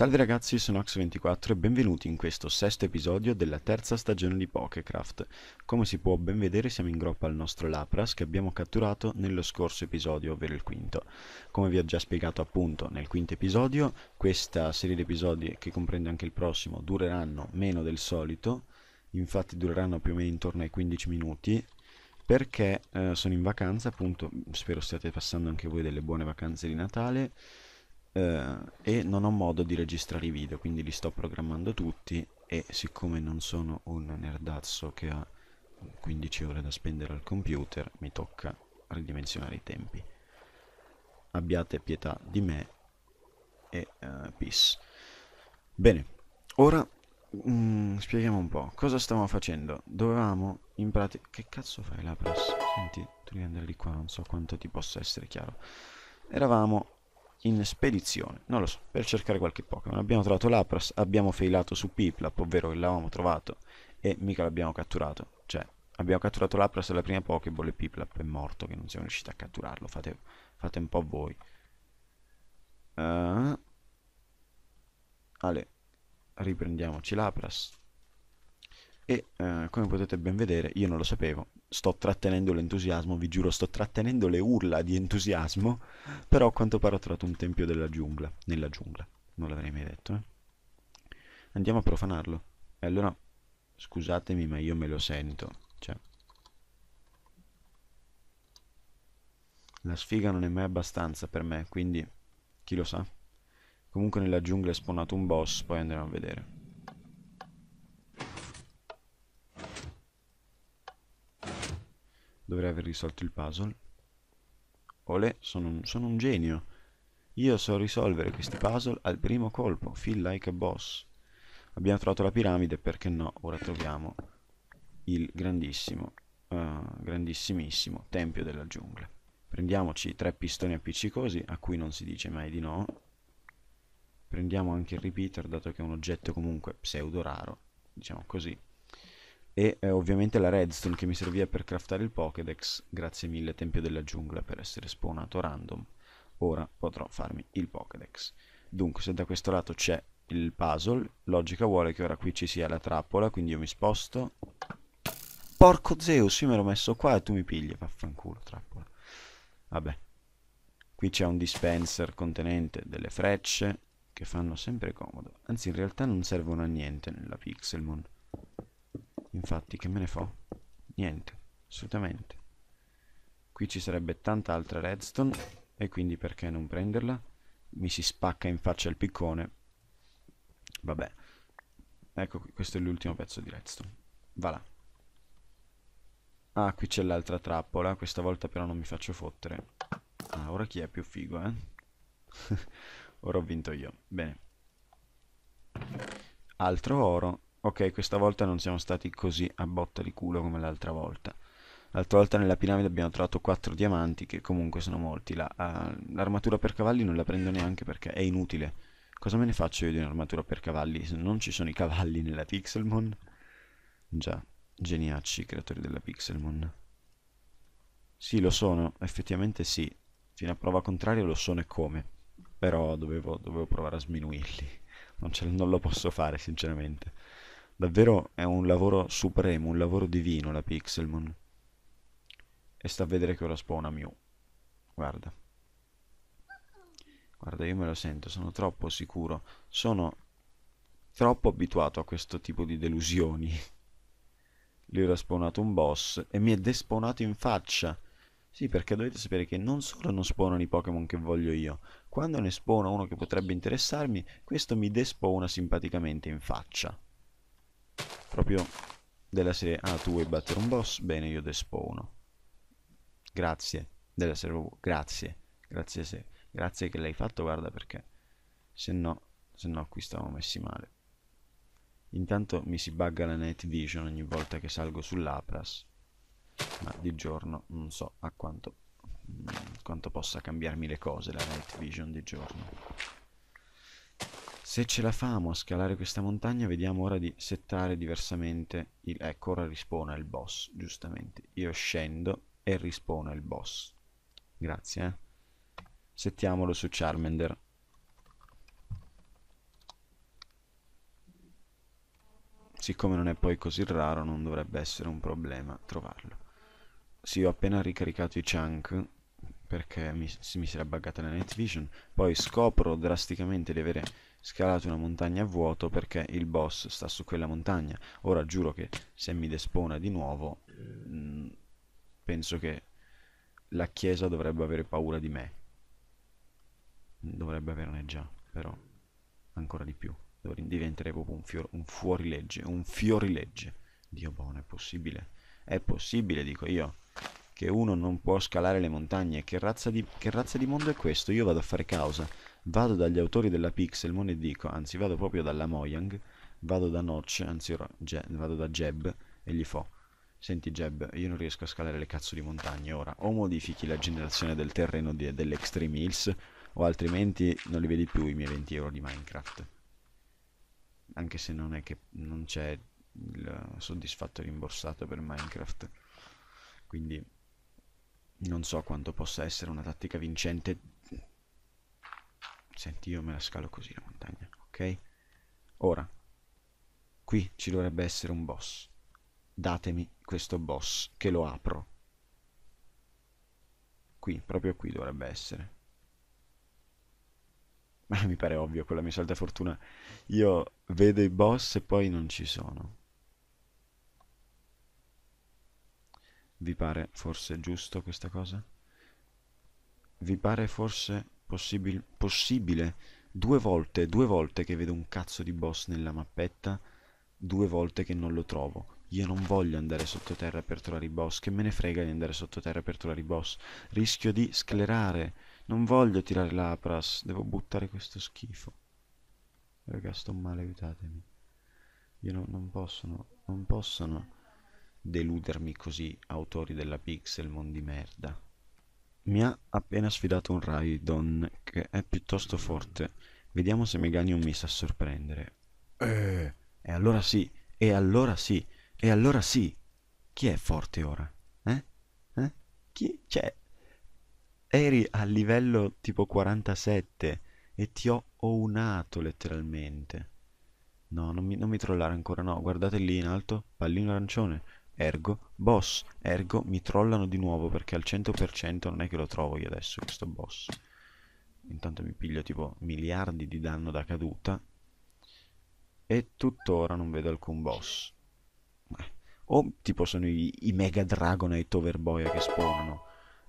Salve ragazzi, sono Ox24 e benvenuti in questo sesto episodio della terza stagione di Pokécraft. Come si può ben vedere siamo in groppa al nostro Lapras che abbiamo catturato nello scorso episodio, ovvero il quinto. Come vi ho già spiegato appunto nel quinto episodio, questa serie di episodi, che comprende anche il prossimo, dureranno meno del solito, infatti dureranno più o meno intorno ai 15 minuti, perché eh, sono in vacanza appunto, spero stiate passando anche voi delle buone vacanze di Natale, eh, e non ho modo di registrare i video, quindi li sto programmando tutti e siccome non sono un nerdazzo che ha 15 ore da spendere al computer, mi tocca ridimensionare i tempi. Abbiate pietà di me e uh, peace. Bene, ora mm, spieghiamo un po'. Cosa stavamo facendo? Dovevamo in pratica... Che cazzo fai Lapras? Senti, tu devi andare di qua, non so quanto ti possa essere chiaro. Eravamo in spedizione, non lo so, per cercare qualche Pokémon. Abbiamo trovato Lapras, abbiamo failato su Piplap, ovvero che l'avevamo trovato e mica l'abbiamo catturato. Cioè, abbiamo catturato Lapras alla prima Pokéball e Piplap è morto che non siamo riusciti a catturarlo. Fate, fate un po' voi. Uh... Ale, riprendiamoci Lapras e eh, come potete ben vedere io non lo sapevo, sto trattenendo l'entusiasmo, vi giuro sto trattenendo le urla di entusiasmo, però a quanto pare ho trovato un tempio della giungla, nella giungla, non l'avrei mai detto. Eh. Andiamo a profanarlo. E allora, scusatemi ma io me lo sento, cioè... La sfiga non è mai abbastanza per me, quindi chi lo sa. Comunque nella giungla è spawnato un boss, poi andremo a vedere. Dovrei aver risolto il puzzle. Ole, sono un, sono un genio. Io so risolvere questi puzzle al primo colpo. Feel like a boss. Abbiamo trovato la piramide, perché no? Ora troviamo il grandissimo, uh, grandissimissimo Tempio della Giungla. Prendiamoci tre pistoni appiccicosi, a cui non si dice mai di no. Prendiamo anche il repeater, dato che è un oggetto comunque pseudo raro, diciamo così e eh, ovviamente la redstone che mi serviva per craftare il Pokédex, grazie mille Tempio della Giungla per essere spawnato random, ora potrò farmi il Pokédex. Dunque, se da questo lato c'è il puzzle, logica vuole che ora qui ci sia la trappola, quindi io mi sposto. Porco Zeus, io me l'ho messo qua e tu mi pigli, vaffanculo trappola. Vabbè. Qui c'è un dispenser contenente delle frecce, che fanno sempre comodo. Anzi, in realtà non servono a niente nella Pixelmon. Infatti, che me ne fo? Niente, assolutamente. Qui ci sarebbe tanta altra redstone, e quindi perché non prenderla? Mi si spacca in faccia il piccone. Vabbè. Ecco, questo è l'ultimo pezzo di redstone. Va là. Ah, qui c'è l'altra trappola, questa volta però non mi faccio fottere. Ah, ora chi è più figo, eh? ora ho vinto io. Bene. Altro oro Ok, questa volta non siamo stati così a botta di culo come l'altra volta. L'altra volta nella piramide abbiamo trovato 4 diamanti, che comunque sono molti. Ah, l'armatura La, uh, per cavalli non la prendo neanche perché è inutile. Cosa me ne faccio io di un'armatura per cavalli se non ci sono i cavalli nella Pixelmon? Già, geniacci, creatori della Pixelmon. Sì, lo sono, effettivamente sì. Fino a prova contraria lo sono e come. Però dovevo, dovevo provare a sminuirli. non, ce, non lo posso fare, sinceramente. Davvero è un lavoro supremo, un lavoro divino la Pixelmon. E sta a vedere che ora spawna Mew. Guarda. Guarda, io me lo sento, sono troppo sicuro. Sono troppo abituato a questo tipo di delusioni. Lì era spawnato un boss e mi è despawnato in faccia. Sì, perché dovete sapere che non solo non spawnano i Pokémon che voglio io, quando ne spawna uno che potrebbe interessarmi, questo mi despawna simpaticamente in faccia proprio della serie ah tu vuoi battere un boss bene io despawno grazie della serie grazie grazie se grazie che l'hai fatto guarda perché se no se no qui stavamo messi male intanto mi si bugga la night vision ogni volta che salgo sull'apras ma di giorno non so a quanto mm, quanto possa cambiarmi le cose la night vision di giorno se ce la famo a scalare questa montagna, vediamo ora di settare diversamente il... Ecco, ora rispona il boss, giustamente. Io scendo e rispona il boss. Grazie, eh. Settiamolo su Charmander. Siccome non è poi così raro, non dovrebbe essere un problema trovarlo. Sì, ho appena ricaricato i chunk perché mi, mi si era buggata la night vision poi scopro drasticamente di avere scalato una montagna a vuoto perché il boss sta su quella montagna ora giuro che se mi despona di nuovo mh, mm, penso che la chiesa dovrebbe avere paura di me dovrebbe averne già però ancora di più diventerei proprio un, fior- un fuorilegge un fiorilegge Dio buono è possibile è possibile dico io che uno non può scalare le montagne. Che razza, di, che razza di mondo è questo? Io vado a fare causa. Vado dagli autori della Pixelmon e dico, anzi vado proprio dalla Mojang, vado da Notch, anzi je, vado da Jeb e gli fo. Senti Jeb, io non riesco a scalare le cazzo di montagne ora. O modifichi la generazione del terreno di, dell'Extreme Hills, o altrimenti non li vedi più i miei 20 euro di Minecraft. Anche se non è che non c'è il soddisfatto rimborsato per Minecraft. Quindi non so quanto possa essere una tattica vincente. Senti, io me la scalo così la montagna, ok? Ora, qui ci dovrebbe essere un boss. Datemi questo boss, che lo apro. Qui, proprio qui dovrebbe essere. Ma mi pare ovvio, quella mia solita fortuna. Io vedo i boss e poi non ci sono. Vi pare forse giusto questa cosa? Vi pare forse possibil possibile? Due volte, due volte che vedo un cazzo di boss nella mappetta, due volte che non lo trovo. Io non voglio andare sottoterra per trovare i boss, che me ne frega di andare sottoterra per trovare i boss. Rischio di sclerare. Non voglio tirare l'apras, devo buttare questo schifo. Raga, sto male, aiutatemi. Io no, non possono, non possono deludermi così, autori della pixel, mondi merda. Mi ha appena sfidato un Raidon che è piuttosto forte. Vediamo se Meganium mi sa sorprendere. Eh, e allora sì, e allora sì, e allora sì. Chi è forte ora? Eh? Eh? Chi? Cioè, eri a livello tipo 47 e ti ho ounato letteralmente. No, non mi, non mi trollare ancora, no. Guardate lì in alto, pallino arancione ergo boss, ergo mi trollano di nuovo perché al 100% non è che lo trovo io adesso questo boss. Intanto mi piglio tipo miliardi di danno da caduta e tuttora non vedo alcun boss. Eh, o tipo sono i, i Mega Dragonite Overboy che spawnano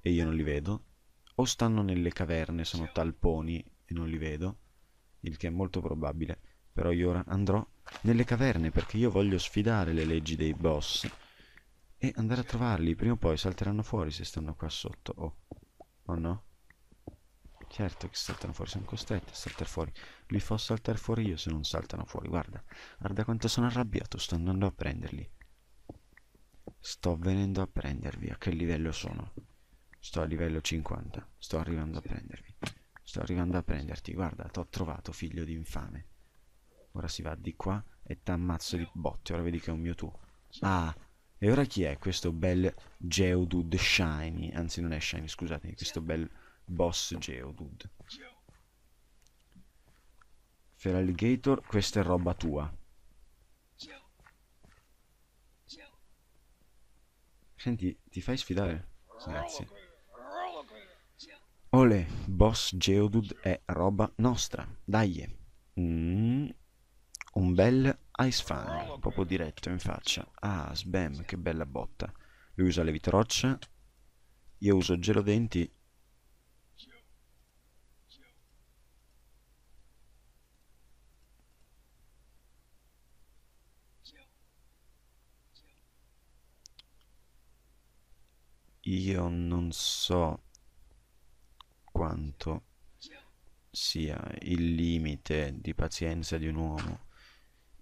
e io non li vedo, o stanno nelle caverne, sono talponi e non li vedo, il che è molto probabile, però io ora andrò nelle caverne perché io voglio sfidare le leggi dei boss e andare a trovarli, prima o poi salteranno fuori se stanno qua sotto. Oh, oh no? Certo che saltano fuori, sono costretti a saltare fuori. Li fa saltare fuori io se non saltano fuori, guarda. Guarda quanto sono arrabbiato, sto andando a prenderli. Sto venendo a prendervi, a che livello sono? Sto a livello 50, sto arrivando a prendervi. Sto arrivando a prenderti, guarda, t'ho trovato, figlio di infame. Ora si va di qua e t'ammazzo di botte, ora vedi che è un mio tu. Ah, e ora chi è questo bel Geodude Shiny? Anzi non è Shiny, scusatemi, questo bel boss Geodude. Feraligator, questa è roba tua. Senti, ti fai sfidare? Grazie. Ole, boss Geodude è roba nostra. Dai. Mmm. Un bel ice fan, proprio diretto in faccia. Ah, sbam, che bella botta. Lui usa levitroccia. Io uso gelo denti. Io non so quanto sia il limite di pazienza di un uomo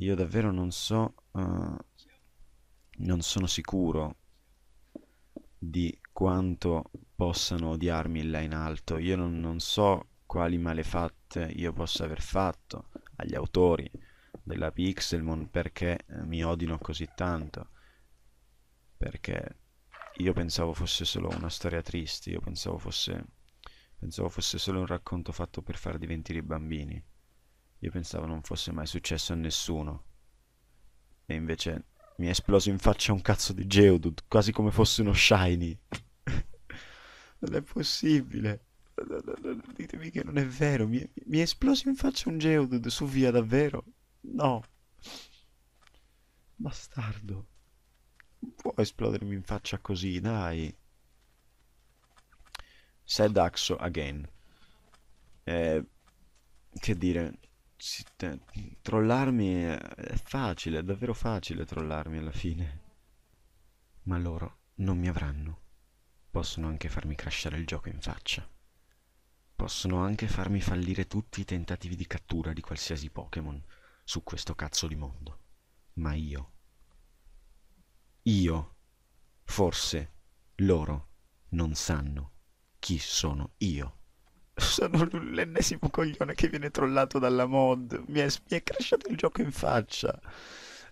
io davvero non so... Uh, non sono sicuro di quanto possano odiarmi là in alto. Io non, non so quali malefatte io possa aver fatto agli autori della Pixelmon perché eh, mi odino così tanto. Perché io pensavo fosse solo una storia triste, io pensavo fosse, pensavo fosse solo un racconto fatto per far diventare i bambini. Io pensavo non fosse mai successo a nessuno. E invece mi è esploso in faccia un cazzo di Geodude, quasi come fosse uno shiny. non è possibile. Ditemi che non è vero. Mi è, mi è esploso in faccia un Geodude, su via davvero. No. Bastardo. Non può esplodermi in faccia così, dai. Sad Axo again. Eh, che dire, si, te, trollarmi è, è facile, è davvero facile trollarmi alla fine. Ma loro non mi avranno. Possono anche farmi crashare il gioco in faccia. Possono anche farmi fallire tutti i tentativi di cattura di qualsiasi Pokémon su questo cazzo di mondo. Ma io. Io. Forse loro non sanno chi sono io sono l'ennesimo coglione che viene trollato dalla mod. Mi è, mi è crashato il gioco in faccia.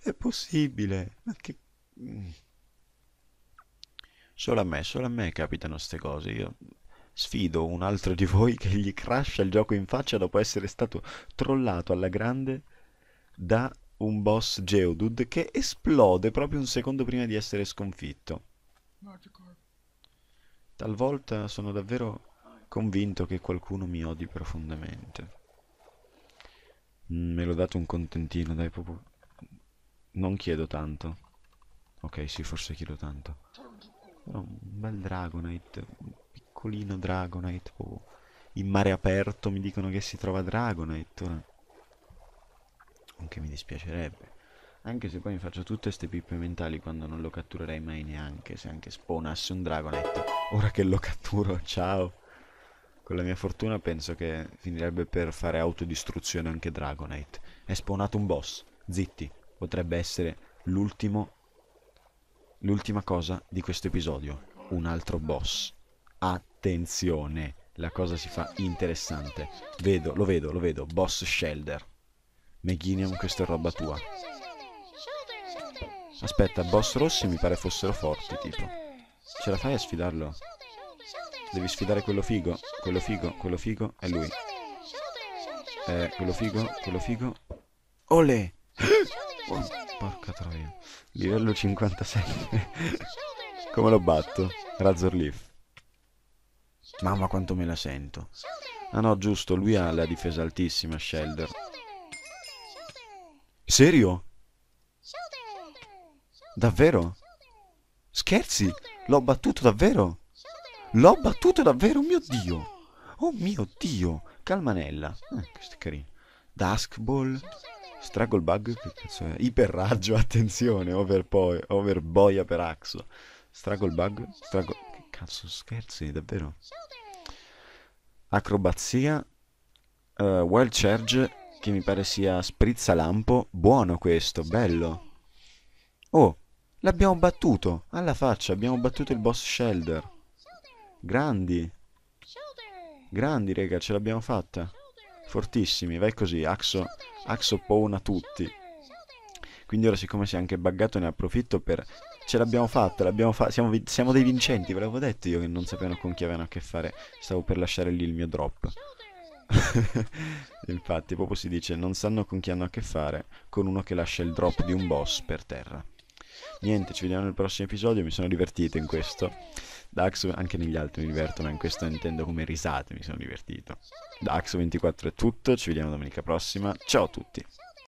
È possibile. Ma che... Mm. Solo a me, solo a me capitano queste cose. Io sfido un altro di voi che gli crasha il gioco in faccia dopo essere stato trollato alla grande da un boss Geodude che esplode proprio un secondo prima di essere sconfitto. Talvolta sono davvero convinto che qualcuno mi odi profondamente. Mm, me l'ho dato un contentino, dai, proprio... Non chiedo tanto. Ok, sì, forse chiedo tanto. Però un bel Dragonite, un piccolino Dragonite, proprio... In mare aperto mi dicono che si trova Dragonite, ora... Anche mi dispiacerebbe. Anche se poi mi faccio tutte ste pippe mentali quando non lo catturerei mai neanche, se anche spawnasse un Dragonite. Ora che lo catturo, ciao! Con la mia fortuna penso che finirebbe per fare autodistruzione anche Dragonite. È spawnato un boss. Zitti, potrebbe essere l'ultimo l'ultima cosa di questo episodio, un altro boss. Attenzione, la cosa si fa interessante. Vedo, lo vedo, lo vedo, boss Shelder. Meghinium, questa è roba tua. Aspetta, boss rossi mi pare fossero forti, tipo. Ce la fai a sfidarlo? Devi sfidare quello figo, quello figo, quello figo, è lui. Eh, quello figo, quello figo. Ole! Oh, porca troia. Livello 57. Come lo batto? Razor Leaf. Mamma quanto me la sento. Ah no, giusto, lui ha la difesa altissima, Shelder. Serio? Davvero? Scherzi? L'ho battuto davvero? L'ho battuto davvero, mio Dio! Oh mio Dio! Calmanella. Eh, questo è carino. Duskball. Struggle Bug, che cazzo è? Iperraggio, attenzione, overboia over per Axo. Struggle Bug, struggle... Che cazzo scherzi, davvero? Acrobazia, uh, Wild Charge, che mi pare sia Sprizzalampo. Buono questo, bello. Oh, l'abbiamo battuto, alla faccia, abbiamo battuto il boss Shelder. Grandi. Grandi, rega, ce l'abbiamo fatta. Fortissimi, vai così, Axo, Axo pona tutti. Quindi ora siccome si è anche buggato ne approfitto per... Ce l'abbiamo fatta, l'abbiamo fatta, siamo, siamo, dei vincenti, ve l'avevo detto io che non sapevano con chi avevano a che fare. Stavo per lasciare lì il mio drop. Infatti, proprio si dice, non sanno con chi hanno a che fare, con uno che lascia il drop di un boss per terra. Niente, ci vediamo nel prossimo episodio, mi sono divertito in questo. Dax anche negli altri mi diverto, ma in questo intendo come risate mi sono divertito. Da Ax24 è tutto, ci vediamo domenica prossima. Ciao a tutti!